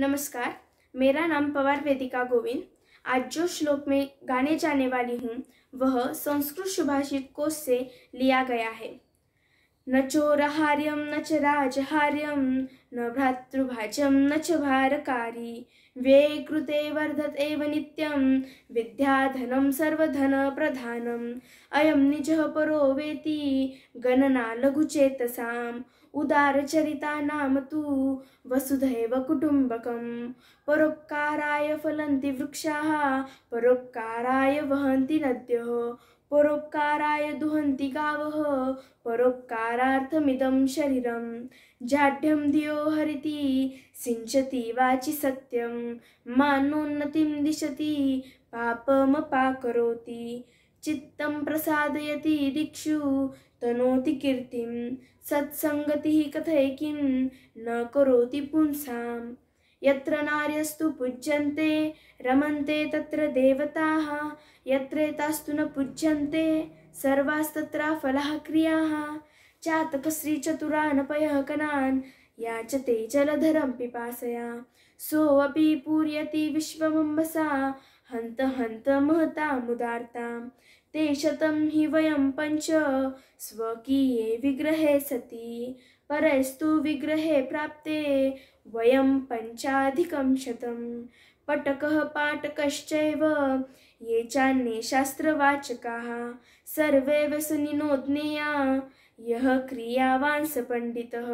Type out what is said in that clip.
नमस्कार मेरा नाम पवार वेदिका गोविंद आज जो श्लोक में गाने जाने वाली हूँ वह संस्कृत सुभाषित कोष से लिया गया है न चोरहार्यं न च राजहार्यं न भ्रातृभाजं न च भारकारी व्यय कृते वर्धत एव नित्यं सर्वधन प्रधानम अयम निज परो वेति गणना लघु चेतसा उदार चरिता नाम तु वसुधैव कुटुम्बकं परोपकाराय फलन्ति वृक्षाः परोपकाराय वहन्ति नद्यः परोपकाराय दुहन्ति गावः परोपकारार्थमिदं शरीरं जाढ्यं धियो हरिति सिञ्चति वाचि सत्यं मानोन्नतिं दिशति पापमपाकरोति चित्तं प्रसादयति दिक्षु तनोति कीर्तिं सत्सङ्गतिः कथय किं न करोति पुंसाम् यत्र नार्यस्तु पूज्यन्ते रमन्ते तत्र देवताः यत्रेतास्तु न पूज्यन्ते सर्वास्तत्र फलः क्रियाः चातकश्रीचतुरानपयः कनान् याचते जलधरं पिपासया सोऽपि पूर्यति विश्वमम्बसा हन्त हन्त महतामुदार्तां ते शतं हि वयं पञ्च स्वकीये विग्रहे सति परस्तु विग्रहे प्राप्ते वयं पञ्चाधिकं शतं पटकः पाटकश्चैव ये चान्ये शास्त्रवाचका सर्वे व्यसनिनो ज्ञेया यः क्रियावान् स पण्डितः